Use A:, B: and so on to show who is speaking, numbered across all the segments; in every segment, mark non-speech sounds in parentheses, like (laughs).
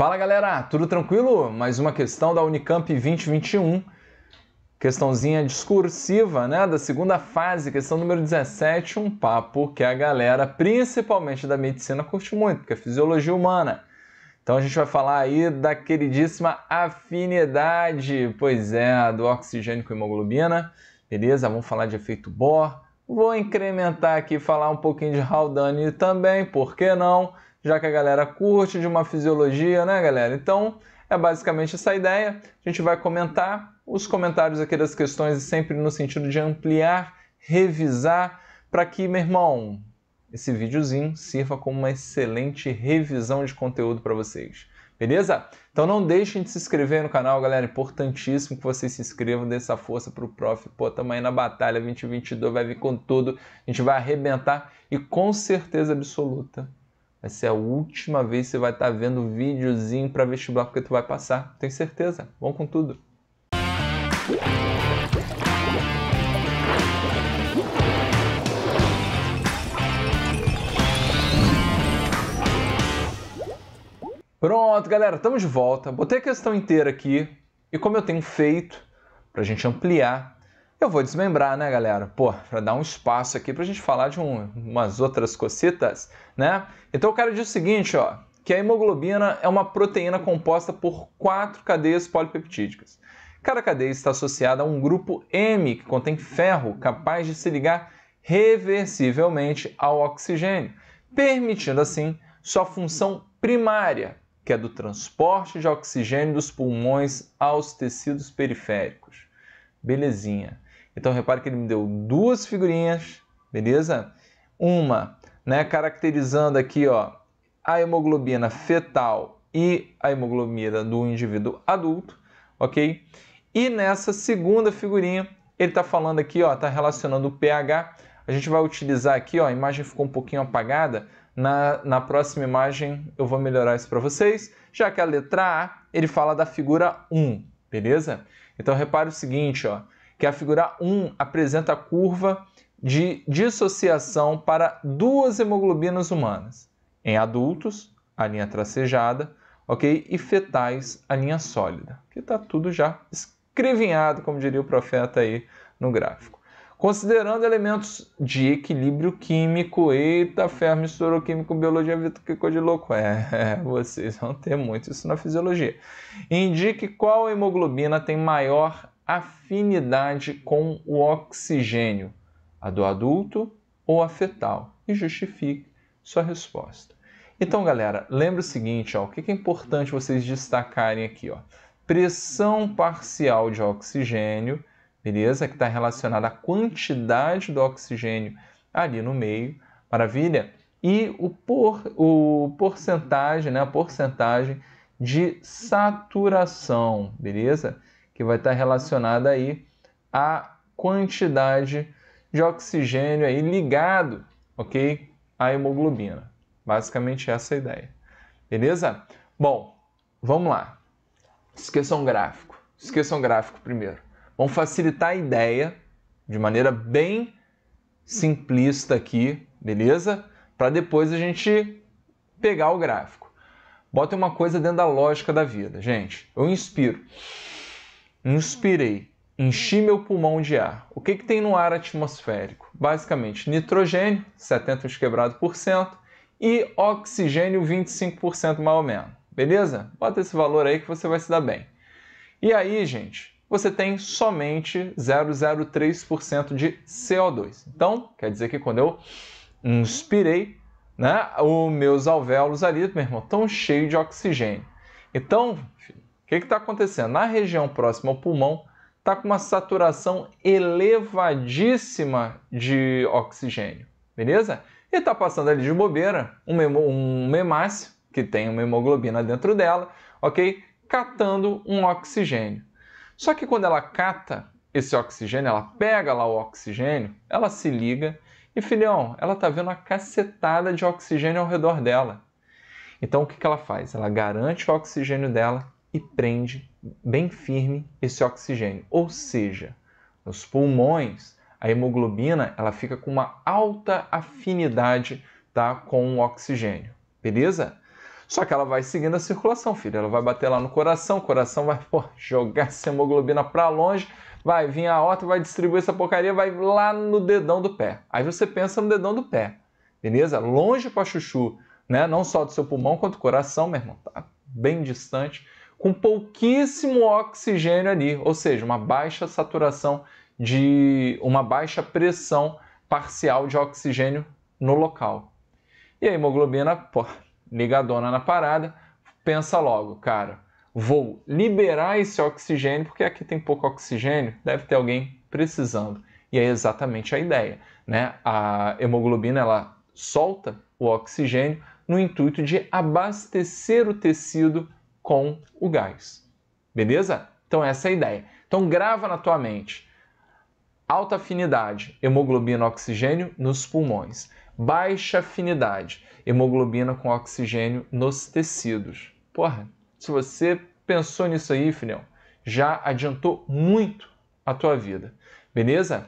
A: Fala galera, tudo tranquilo? Mais uma questão da Unicamp 2021, questãozinha discursiva, né, da segunda fase, questão número 17, um papo que a galera, principalmente da medicina, curte muito, porque é fisiologia humana. Então a gente vai falar aí da queridíssima afinidade, pois é, do oxigênio com hemoglobina, beleza? Vamos falar de efeito Bohr, vou incrementar aqui falar um pouquinho de Haldane também, por que não? já que a galera curte de uma fisiologia, né, galera? Então, é basicamente essa ideia. A gente vai comentar os comentários aqui das questões sempre no sentido de ampliar, revisar, para que, meu irmão, esse videozinho sirva como uma excelente revisão de conteúdo para vocês. Beleza? Então não deixem de se inscrever no canal, galera. Importantíssimo que vocês se inscrevam, dê essa força pro prof. Pô, tamo aí na batalha 2022, vai vir com tudo. A gente vai arrebentar e com certeza absoluta Vai ser a última vez que você vai estar tá vendo videozinho para vestibular porque tu vai passar. Tenho certeza. Bom com tudo. Pronto, galera, estamos de volta. Botei a questão inteira aqui e como eu tenho feito para a gente ampliar, eu vou desmembrar, né, galera? Pô, para dar um espaço aqui para a gente falar de um, umas outras cositas né? Então o cara diz o seguinte, ó, que a hemoglobina é uma proteína composta por quatro cadeias polipeptídicas. Cada cadeia está associada a um grupo M que contém ferro, capaz de se ligar reversivelmente ao oxigênio, permitindo assim sua função primária, que é do transporte de oxigênio dos pulmões aos tecidos periféricos. Belezinha. Então repare que ele me deu duas figurinhas, beleza? Uma né, caracterizando aqui ó, a hemoglobina fetal e a hemoglobina do indivíduo adulto, ok? E nessa segunda figurinha, ele está falando aqui, ó, está relacionando o pH. A gente vai utilizar aqui, ó, a imagem ficou um pouquinho apagada. Na, na próxima imagem eu vou melhorar isso para vocês, já que a letra A ele fala da figura 1, beleza? Então repare o seguinte, ó, que a figura 1 apresenta a curva de dissociação para duas hemoglobinas humanas, em adultos, a linha tracejada, ok? E fetais, a linha sólida, que está tudo já escrevinhado, como diria o profeta aí no gráfico. Considerando elementos de equilíbrio químico, eita, ferro, químico biologia, coisa de louco. É, (laughs) é, vocês vão ter muito isso na fisiologia. Indique qual hemoglobina tem maior afinidade com o oxigênio a do adulto ou a fetal? E justifique sua resposta. Então, galera, lembra o seguinte, ó, o que é importante vocês destacarem aqui, ó. Pressão parcial de oxigênio, beleza? Que está relacionada à quantidade do oxigênio ali no meio, maravilha? E o, por, o porcentagem, né, a porcentagem de saturação, beleza? Que vai estar tá relacionada aí à quantidade de oxigênio aí ligado, ok? À hemoglobina. Basicamente essa é a ideia. Beleza? Bom, vamos lá. Esqueçam gráfico. Esqueçam gráfico primeiro. Vamos facilitar a ideia de maneira bem simplista aqui, beleza? Para depois a gente pegar o gráfico. Bota uma coisa dentro da lógica da vida, gente. Eu inspiro. Inspirei. Enchi meu pulmão de ar. O que, que tem no ar atmosférico? Basicamente, nitrogênio, 70 quebrado por cento, e oxigênio, 25% mais ou menos. Beleza? Bota esse valor aí que você vai se dar bem. E aí, gente, você tem somente 0,03% de CO2. Então, quer dizer que quando eu inspirei, né, os meus alvéolos ali, meu irmão, estão cheios de oxigênio. Então, o que está acontecendo? Na região próxima ao pulmão, está com uma saturação elevadíssima de oxigênio, beleza? E está passando ali de bobeira um, um memácio, que tem uma hemoglobina dentro dela, ok? Catando um oxigênio. Só que quando ela cata esse oxigênio, ela pega lá o oxigênio, ela se liga e, filhão, ela tá vendo uma cacetada de oxigênio ao redor dela. Então o que, que ela faz? Ela garante o oxigênio dela e prende bem firme esse oxigênio. Ou seja, nos pulmões, a hemoglobina ela fica com uma alta afinidade tá, com o oxigênio. Beleza? Só que ela vai seguindo a circulação, filho. Ela vai bater lá no coração, o coração vai pô, jogar essa hemoglobina para longe, vai vir a horta, vai distribuir essa porcaria, vai lá no dedão do pé. Aí você pensa no dedão do pé, beleza? Longe para chuchu, né? Não só do seu pulmão quanto do coração, meu irmão, tá bem distante com pouquíssimo oxigênio ali, ou seja, uma baixa saturação de uma baixa pressão parcial de oxigênio no local. E a hemoglobina, pô, ligadona na parada, pensa logo, cara, vou liberar esse oxigênio, porque aqui tem pouco oxigênio, deve ter alguém precisando. E é exatamente a ideia, né? A hemoglobina ela solta o oxigênio no intuito de abastecer o tecido com o gás. Beleza? Então essa é a ideia. Então grava na tua mente. Alta afinidade, hemoglobina oxigênio nos pulmões. Baixa afinidade, hemoglobina com oxigênio nos tecidos. Porra, se você pensou nisso aí, filhão, já adiantou muito a tua vida. Beleza?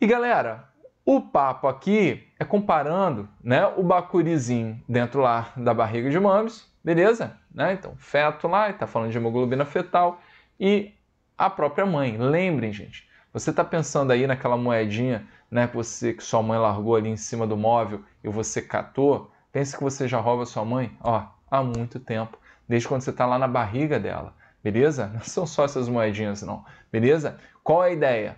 A: E galera, o papo aqui é comparando, né, o bacurizinho dentro lá da barriga de mames, beleza? Né? Então, feto lá, está falando de hemoglobina fetal e a própria mãe. Lembrem, gente, você está pensando aí naquela moedinha né, que, você, que sua mãe largou ali em cima do móvel e você catou. Pense que você já rouba sua mãe ó, há muito tempo, desde quando você está lá na barriga dela. Beleza? Não são só essas moedinhas, não. Beleza? Qual a ideia?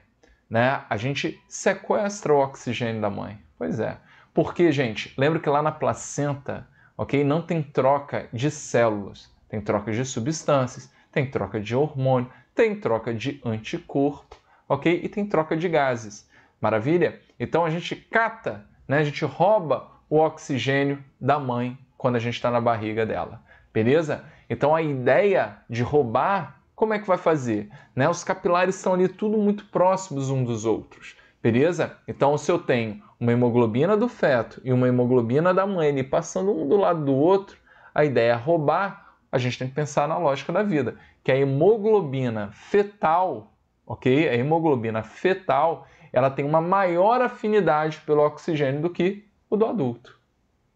A: Né? A gente sequestra o oxigênio da mãe. Pois é. Porque, gente, lembra que lá na placenta ok? Não tem troca de células, tem troca de substâncias, tem troca de hormônio, tem troca de anticorpo, ok? E tem troca de gases. Maravilha? Então a gente cata, né? a gente rouba o oxigênio da mãe quando a gente está na barriga dela. Beleza? Então a ideia de roubar, como é que vai fazer? Né? Os capilares estão ali tudo muito próximos uns dos outros. Beleza? Então se eu tenho uma hemoglobina do feto e uma hemoglobina da mãe e passando um do lado do outro, a ideia é roubar, a gente tem que pensar na lógica da vida, que a hemoglobina fetal, ok? A hemoglobina fetal, ela tem uma maior afinidade pelo oxigênio do que o do adulto.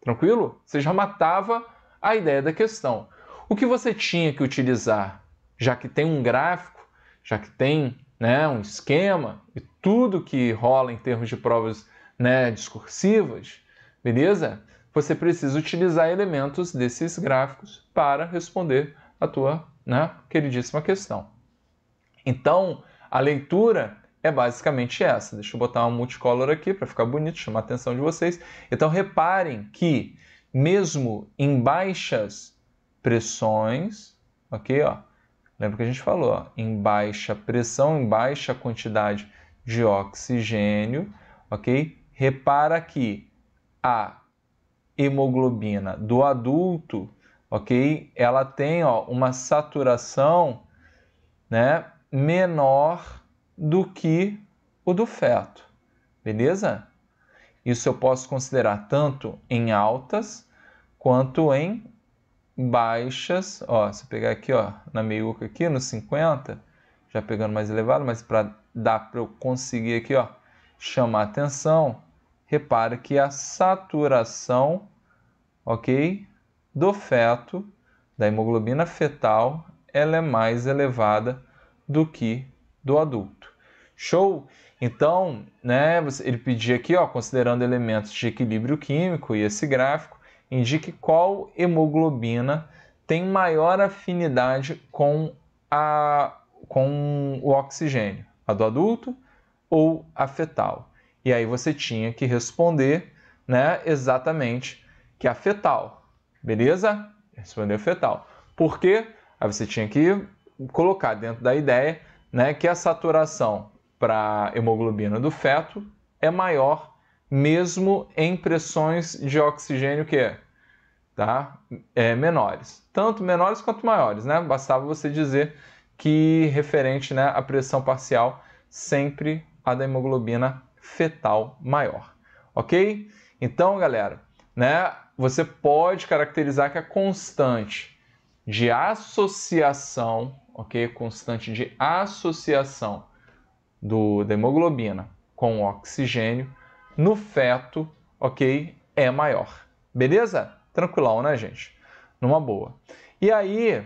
A: Tranquilo? Você já matava a ideia da questão. O que você tinha que utilizar, já que tem um gráfico, já que tem né, um esquema e tudo que rola em termos de provas né, discursivas, beleza? Você precisa utilizar elementos desses gráficos para responder a tua né, queridíssima questão. Então, a leitura é basicamente essa. Deixa eu botar um multicolor aqui para ficar bonito, chamar a atenção de vocês. Então, reparem que mesmo em baixas pressões, ok, ó, lembra que a gente falou, ó, em baixa pressão, em baixa quantidade de oxigênio, ok, repara que a hemoglobina do adulto, ok? Ela tem ó, uma saturação né, menor do que o do feto, beleza? Isso eu posso considerar tanto em altas quanto em baixas. Ó, se eu pegar aqui ó, na meiuca aqui, nos 50, já pegando mais elevado, mas para dar para eu conseguir aqui ó, chamar atenção, repara que a saturação, ok, do feto, da hemoglobina fetal, ela é mais elevada do que do adulto. Show? Então, né, ele pedia aqui, ó, considerando elementos de equilíbrio químico e esse gráfico, indique qual hemoglobina tem maior afinidade com, a, com o oxigênio, a do adulto ou a fetal. E aí você tinha que responder né, exatamente que é fetal. Beleza? Respondeu fetal. Por quê? Aí você tinha que colocar dentro da ideia né, que a saturação para hemoglobina do feto é maior mesmo em pressões de oxigênio que tá? é, menores. Tanto menores quanto maiores, né? Bastava você dizer que referente né, à pressão parcial sempre a da hemoglobina fetal maior, ok? Então, galera, né, você pode caracterizar que a constante de associação, ok? Constante de associação do, da hemoglobina com o oxigênio no feto, ok? É maior. Beleza? Tranquilão, né, gente? Numa boa. E aí,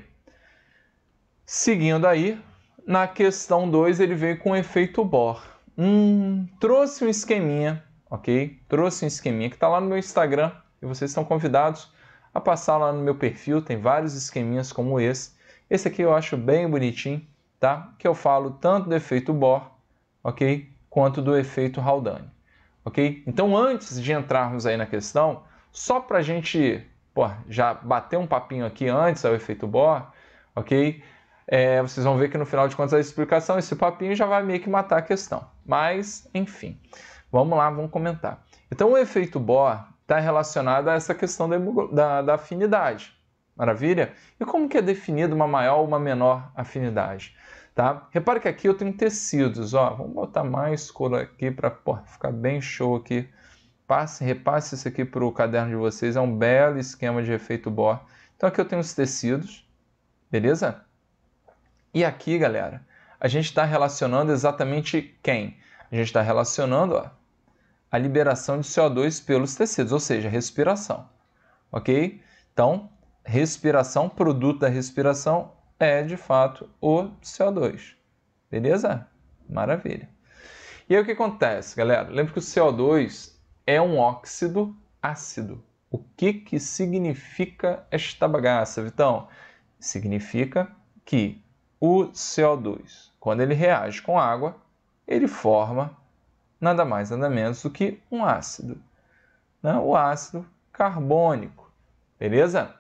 A: seguindo aí, na questão 2 ele veio com efeito Bohr. Hum, trouxe um esqueminha, ok? Trouxe um esqueminha que está lá no meu Instagram e vocês estão convidados a passar lá no meu perfil. Tem vários esqueminhas como esse. Esse aqui eu acho bem bonitinho, tá? Que eu falo tanto do efeito Bohr, ok? Quanto do efeito Haldane, ok? Então, antes de entrarmos aí na questão, só para a gente pô, já bater um papinho aqui antes do efeito Bohr, ok? É, vocês vão ver que no final de contas a explicação, esse papinho já vai meio que matar a questão. Mas, enfim, vamos lá, vamos comentar. Então, o efeito Bohr está relacionado a essa questão da, da, da afinidade. Maravilha? E como que é definida uma maior ou uma menor afinidade? Tá? Repare que aqui eu tenho tecidos. Ó. Vamos botar mais cor aqui para ficar bem show aqui. Passe, repasse isso aqui para o caderno de vocês. É um belo esquema de efeito Bohr. Então aqui eu tenho os tecidos. Beleza? E aqui, galera, a gente está relacionando exatamente quem? A gente está relacionando ó, a liberação de CO2 pelos tecidos, ou seja, respiração. Ok? Então, respiração, produto da respiração é de fato o CO2. Beleza? Maravilha. E aí o que acontece, galera? Lembra que o CO2 é um óxido ácido. O que, que significa esta bagaça, Vitão? Significa que o CO2 quando ele reage com água, ele forma nada mais nada menos do que um ácido, né? o ácido carbônico, beleza?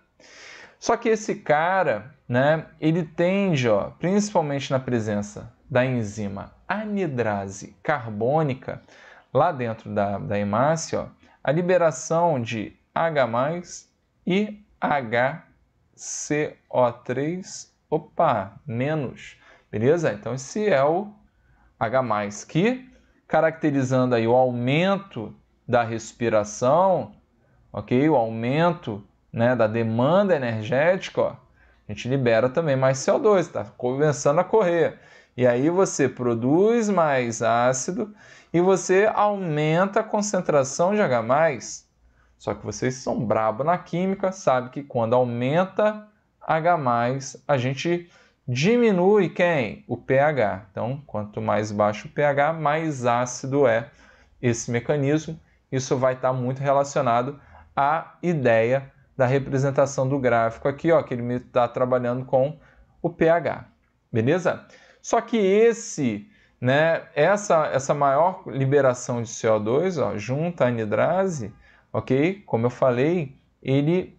A: Só que esse cara, né, ele tende, ó, principalmente na presença da enzima anidrase carbônica, lá dentro da, da hemácia, ó, a liberação de H+, e HCO3, opa, menos, Beleza? Então esse é o H+, que caracterizando aí o aumento da respiração, ok? O aumento né, da demanda energética, ó, a gente libera também mais CO2, está começando a correr. E aí você produz mais ácido e você aumenta a concentração de H+. Só que vocês são brabo na química, sabe que quando aumenta H+, a gente diminui quem? O pH. Então, quanto mais baixo o pH, mais ácido é esse mecanismo. Isso vai estar muito relacionado à ideia da representação do gráfico aqui, ó, que ele está trabalhando com o pH. Beleza? Só que esse, né, essa, essa maior liberação de CO2, ó, junto à anidrase, ok? Como eu falei, ele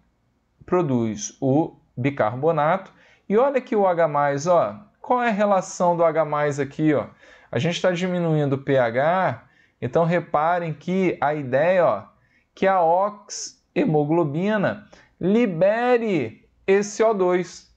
A: produz o bicarbonato e olha aqui o H+, ó. Qual é a relação do H+, aqui, ó? A gente está diminuindo o pH, então reparem que a ideia, ó, que a ox-hemoglobina libere esse O2.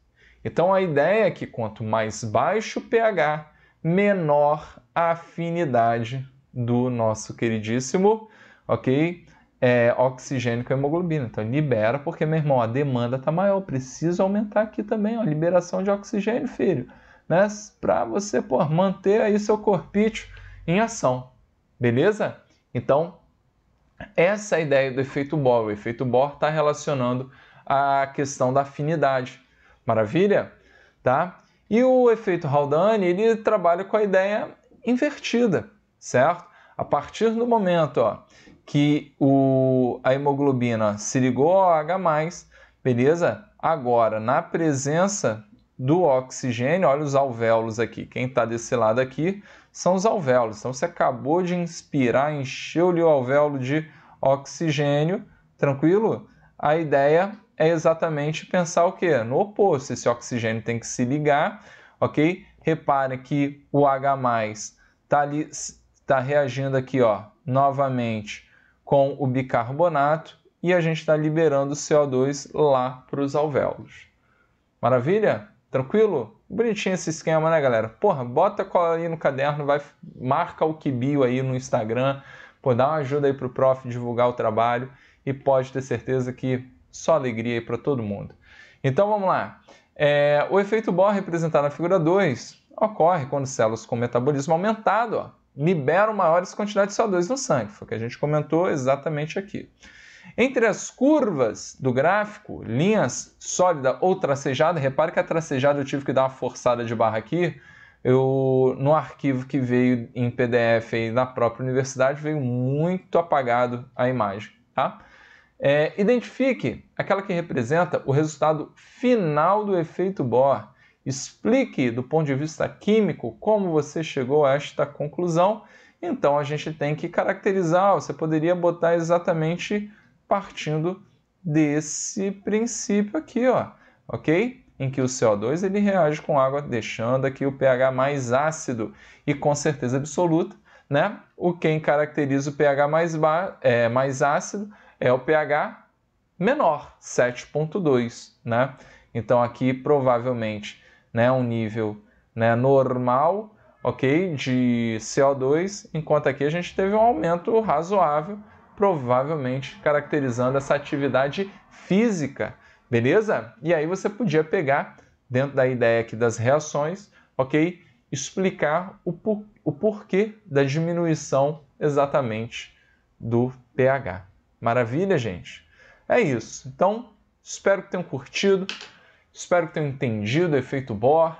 A: Então a ideia é que quanto mais baixo o pH, menor a afinidade do nosso queridíssimo, ok? é, oxigênio com hemoglobina. Então libera, porque, meu irmão, a demanda está maior. precisa aumentar aqui também, ó, liberação de oxigênio, filho. Né? Para você pô, manter aí seu corpite em ação. Beleza? Então, essa é a ideia do efeito Bohr. O efeito Bohr está relacionando a questão da afinidade. Maravilha? Tá? E o efeito Haldane, ele trabalha com a ideia invertida, certo? A partir do momento ó, que o, a hemoglobina se ligou ao H+, beleza? Agora, na presença do oxigênio, olha os alvéolos aqui. Quem está desse lado aqui são os alvéolos. Então, você acabou de inspirar, encheu-lhe o alvéolo de oxigênio, tranquilo? A ideia é exatamente pensar o quê? No oposto, esse oxigênio tem que se ligar, ok? Repare que o H+, está ali, está reagindo aqui, ó, novamente com o bicarbonato e a gente está liberando CO2 lá para os alvéolos. Maravilha? Tranquilo? Bonitinho esse esquema, né, galera? Porra, bota cola aí no caderno, vai marca o Kibio aí no Instagram, pô, dá uma ajuda aí pro prof divulgar o trabalho e pode ter certeza que só alegria aí para todo mundo. Então vamos lá. É, o efeito Bohr representado na figura 2 ocorre quando células com metabolismo aumentado ó, liberam maiores quantidades de CO2 no sangue, foi o que a gente comentou exatamente aqui. Entre as curvas do gráfico, linhas sólida ou tracejada, repare que a tracejada eu tive que dar uma forçada de barra aqui. Eu, no arquivo que veio em PDF aí na própria universidade, veio muito apagado a imagem. Tá? É, identifique aquela que representa o resultado final do efeito Bohr explique do ponto de vista químico como você chegou a esta conclusão, então a gente tem que caracterizar, você poderia botar exatamente partindo desse princípio aqui, ó, ok? Em que o CO2 ele reage com água, deixando aqui o pH mais ácido e com certeza absoluta, né? O quem caracteriza o pH mais, ba... é, mais ácido é o pH menor, 7.2, né? Então aqui provavelmente né, um nível né, normal, ok, de CO2, enquanto aqui a gente teve um aumento razoável, provavelmente caracterizando essa atividade física, beleza? E aí você podia pegar, dentro da ideia aqui das reações, ok, explicar o, por, o porquê da diminuição exatamente do pH. Maravilha, gente? É isso. Então, espero que tenham curtido. Espero que tenham entendido o efeito Bohr.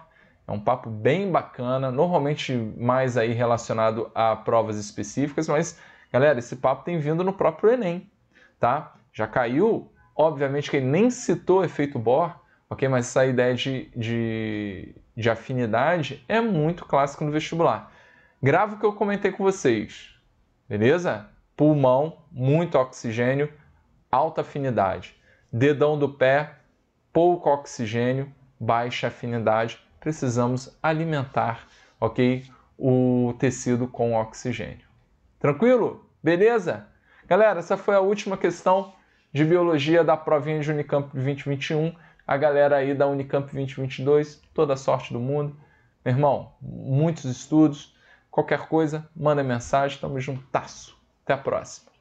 A: É um papo bem bacana, normalmente mais aí relacionado a provas específicas, mas galera, esse papo tem vindo no próprio Enem, tá? Já caiu, obviamente que ele nem citou o efeito Bohr, ok? Mas essa ideia de, de, de afinidade é muito clássico no vestibular. Grava o que eu comentei com vocês, beleza? Pulmão, muito oxigênio, alta afinidade. Dedão do pé, pouco oxigênio, baixa afinidade, precisamos alimentar, ok? O tecido com oxigênio. Tranquilo? Beleza? Galera, essa foi a última questão de biologia da provinha de Unicamp 2021. A galera aí da Unicamp 2022, toda a sorte do mundo. Meu irmão, muitos estudos. Qualquer coisa, manda mensagem. Tamo juntasso. Até a próxima.